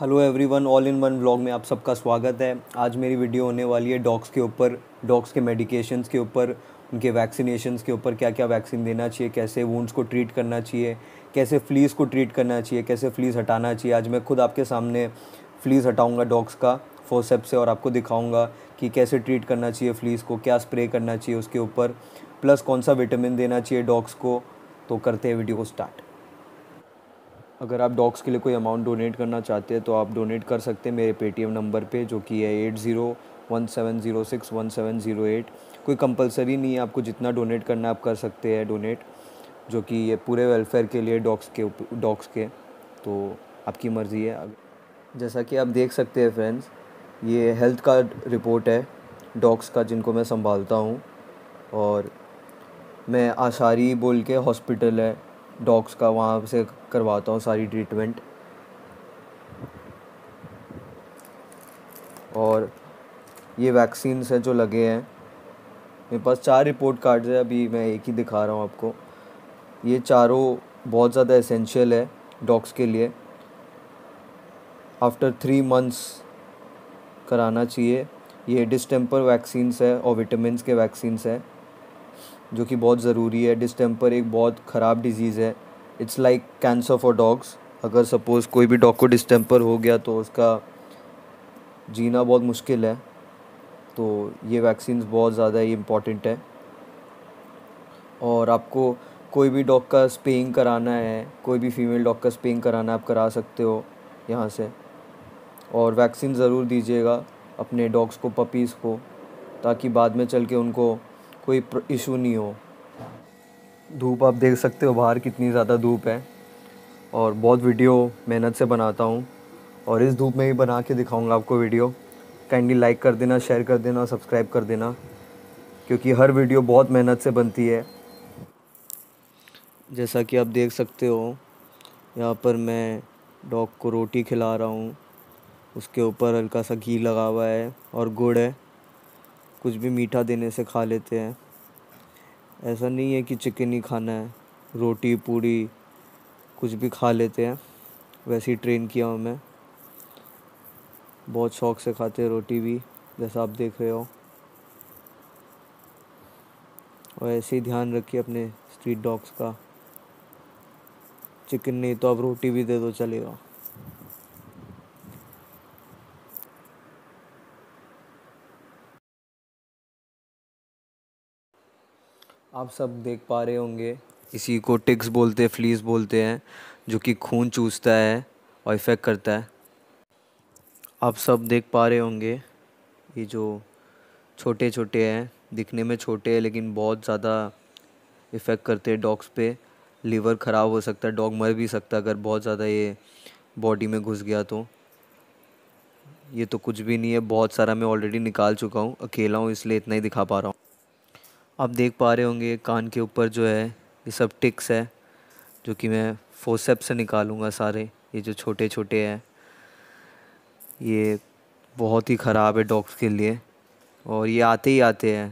hello everyone all in one blog में आप सबका स्वागत है आज मेरी वीडियो होने वाली है डॉग्स के ऊपर डॉग्स के मेडिकेशंस के ऊपर उनके वैक्सीनेशंस के ऊपर क्या क्या वैक्सीन देना चाहिए कैसे वूंड्स को ट्रीट करना चाहिए कैसे फ्लीज़ को ट्रीट करना चाहिए कैसे फ्लीज़ हटाना चाहिए आज मैं खुद आपके सामने फ्लीज़ हटाऊँगा डॉग्स का फोसेप से और आपको दिखाऊँगा कि कैसे ट्रीट करना चाहिए फ्लीज़ को क्या स्प्रे करना चाहिए उसके ऊपर प्लस कौन सा विटामिन देना चाहिए डॉग्स को तो करते हैं वीडियो को स्टार्ट अगर आप डॉग्स के लिए कोई अमाउंट डोनेट करना चाहते हैं तो आप डोनेट कर सकते हैं मेरे पेटीएम नंबर पे जो कि है eight zero one seven zero six one seven zero eight कोई कंपलसरी नहीं है आपको जितना डोनेट करना है आप कर सकते हैं डोनेट जो कि ये पूरे वेलफेयर के लिए डॉग्स के डॉग्स के तो आपकी मर्ज़ी है जैसा कि आप देख सकते हैं फ्रेंड्स ये हेल्थ का रिपोर्ट है डॉग्स का जिनको मैं संभालता हूँ और मैं आशारी बोल के हॉस्पिटल है डॉग्स का वहाँ से करवाता हूँ सारी ट्रीटमेंट और ये वैक्सीन्स हैं जो लगे हैं मेरे पास चार रिपोर्ट कार्ड्स है अभी मैं एक ही दिखा रहा हूँ आपको ये चारों बहुत ज़्यादा एसेंशियल है डॉग्स के लिए आफ्टर थ्री मंथ्स कराना चाहिए ये डिस्टेम्पर वैक्सीन्स है और विटामिन के वैक्सीन्स है जो कि बहुत ज़रूरी है डिस्टेम्पर एक बहुत ख़राब डिजीज़ है it's like cancer for dogs अगर सपोज़ कोई भी डॉग को डिस्टेम्पर हो गया तो उसका जीना बहुत मुश्किल है तो ये वैक्सीन बहुत ज़्यादा ही इम्पॉर्टेंट है और आपको कोई भी डॉग का स्पेइंग कराना है कोई भी फीमेल डॉग का स्पेइंग कराना है आप करा सकते हो यहाँ से और वैक्सीन ज़रूर दीजिएगा अपने डॉग्स को पपीज़ को ताकि बाद में चल के उनको कोई इशू नहीं हो धूप आप देख सकते हो बाहर कितनी ज़्यादा धूप है और बहुत वीडियो मेहनत से बनाता हूँ और इस धूप में भी बना के दिखाऊँगा आपको वीडियो काइंडली लाइक कर देना शेयर कर देना सब्सक्राइब कर देना क्योंकि हर वीडियो बहुत मेहनत से बनती है जैसा कि आप देख सकते हो यहाँ पर मैं डॉग को रोटी खिला रहा हूँ उसके ऊपर हल्का सा घी लगा हुआ है और गुड़ है कुछ भी मीठा देने से खा लेते हैं ऐसा नहीं है कि चिकन ही खाना है रोटी पूड़ी कुछ भी खा लेते हैं वैसे ही ट्रेन किया हूँ मैं बहुत शौक से खाते हैं रोटी भी जैसा आप देख रहे हो और ऐसे ही ध्यान रखिए अपने स्ट्रीट डॉग्स का चिकन नहीं तो आप रोटी भी दे दो चलेगा आप सब देख पा रहे होंगे इसी को टिक्स बोलते हैं फ्लीस बोलते हैं जो कि खून चूसता है और इफ़ेक्ट करता है आप सब देख पा रहे होंगे ये जो छोटे छोटे हैं दिखने में छोटे हैं लेकिन बहुत ज़्यादा इफ़ेक्ट करते हैं डॉग्स पे लीवर ख़राब हो सकता है डॉग मर भी सकता है अगर बहुत ज़्यादा ये बॉडी में घुस गया तो ये तो कुछ भी नहीं है बहुत सारा मैं ऑलरेडी निकाल चुका हूँ अकेला हूँ इसलिए इतना ही दिखा पा रहा हूँ आप देख पा रहे होंगे कान के ऊपर जो है ये सब टिक्स है जो कि मैं फोसेप से निकालूंगा सारे ये जो छोटे छोटे हैं ये बहुत ही ख़राब है डॉग्स के लिए और ये आते ही आते हैं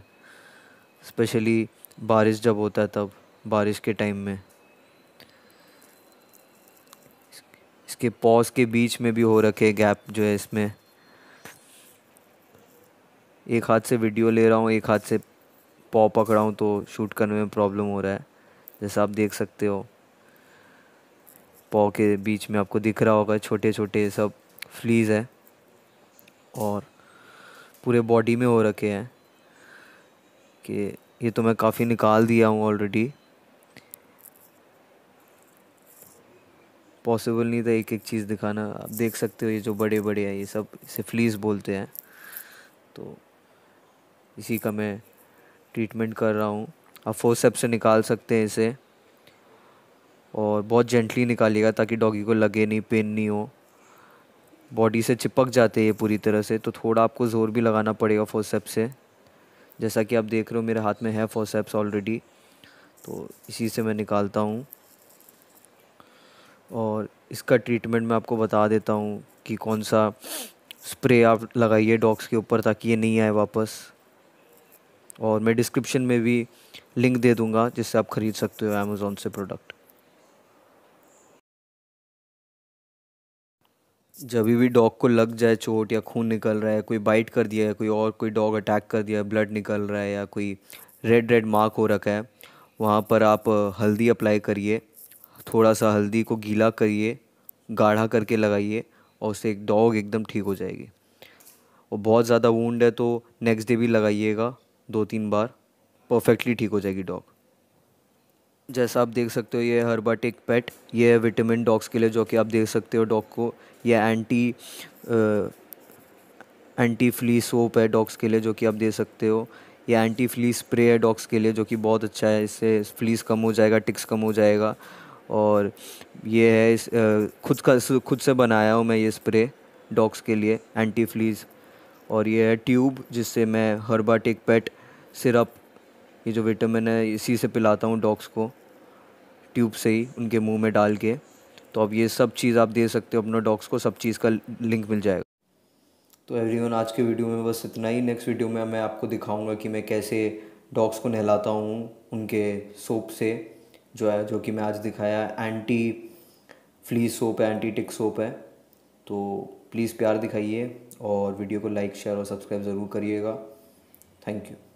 स्पेशली बारिश जब होता है तब बारिश के टाइम में इसके पॉज के बीच में भी हो रखे गैप जो है इसमें एक हाथ से वीडियो ले रहा हूँ एक हाथ से पॉ पकड़ा हूँ तो शूट करने में प्रॉब्लम हो रहा है जैसा आप देख सकते हो पॉ के बीच में आपको दिख रहा होगा छोटे छोटे सब फ्लीज है और पूरे बॉडी में हो रखे हैं कि ये तो मैं काफ़ी निकाल दिया हूँ ऑलरेडी पॉसिबल नहीं था एक एक चीज़ दिखाना आप देख सकते हो ये जो बड़े बड़े हैं ये सब इसे फ्लीज बोलते हैं तो इसी का मैं ट्रीटमेंट कर रहा हूँ आप फोसेप से निकाल सकते हैं इसे और बहुत जेंटली निकालिएगा ताकि डॉगी को लगे नहीं पेन नहीं हो बॉडी से चिपक जाते हैं ये पूरी तरह से तो थोड़ा आपको ज़ोर भी लगाना पड़ेगा फोसेप से जैसा कि आप देख रहे हो मेरे हाथ में है फोसेप्स ऑलरेडी तो इसी से मैं निकालता हूँ और इसका ट्रीटमेंट मैं आपको बता देता हूँ कि कौन सा स्प्रे आप लगाइए डॉग्स के ऊपर ताकि ये नहीं आए वापस और मैं डिस्क्रिप्शन में भी लिंक दे दूँगा जिससे आप ख़रीद सकते हो अमेज़ोन से प्रोडक्ट जब भी डॉग को लग जाए चोट या खून निकल रहा है कोई बाइट कर दिया है कोई और कोई डॉग अटैक कर दिया है ब्लड निकल रहा है या कोई रेड रेड मार्क हो रखा है वहाँ पर आप हल्दी अप्लाई करिए थोड़ा सा हल्दी को गीला करिए गाढ़ा करके लगाइए और उससे एक डॉग एकदम ठीक हो जाएगी और बहुत ज़्यादा वूंड है तो नेक्स्ट डे भी लगाइएगा दो तीन बार परफेक्टली ठीक हो जाएगी डॉग जैसा आप देख सकते हो ये हर्बाटिक पेट ये है विटामिन डॉग्स के लिए जो कि आप देख सकते हो डॉग को ये एंटी एंटी फ्ली सोप है डॉग्स के लिए जो कि आप देख सकते हो ये एंटी फ्ली स्प्रे है डॉग्स के लिए जो कि बहुत अच्छा है इससे फ्लीस कम हो जाएगा टिक्स कम हो जाएगा और ये है इस खुद का खुद से बनाया हूँ मैं ये स्प्रे डॉग्स के लिए एंटी फ्लीज और ये है ट्यूब जिससे मैं हर्बाटिक पेट सिरप ये जो विटामिन है इसी से पिलाता हूँ डॉग्स को ट्यूब से ही उनके मुंह में डाल के तो अब ये सब चीज़ आप दे सकते हो अपने डॉग्स को सब चीज़ का लिंक मिल जाएगा तो एवरीवन आज के वीडियो में बस इतना ही नेक्स्ट वीडियो में मैं आपको दिखाऊंगा कि मैं कैसे डॉग्स को नहलाता हूँ उनके सोप से जो है जो कि मैं आज दिखाया एंटी फ्ली सोप है एंटी टिक सोप है तो प्लीज़ प्यार दिखाइए और वीडियो को लाइक शेयर और सब्सक्राइब ज़रूर करिएगा थैंक यू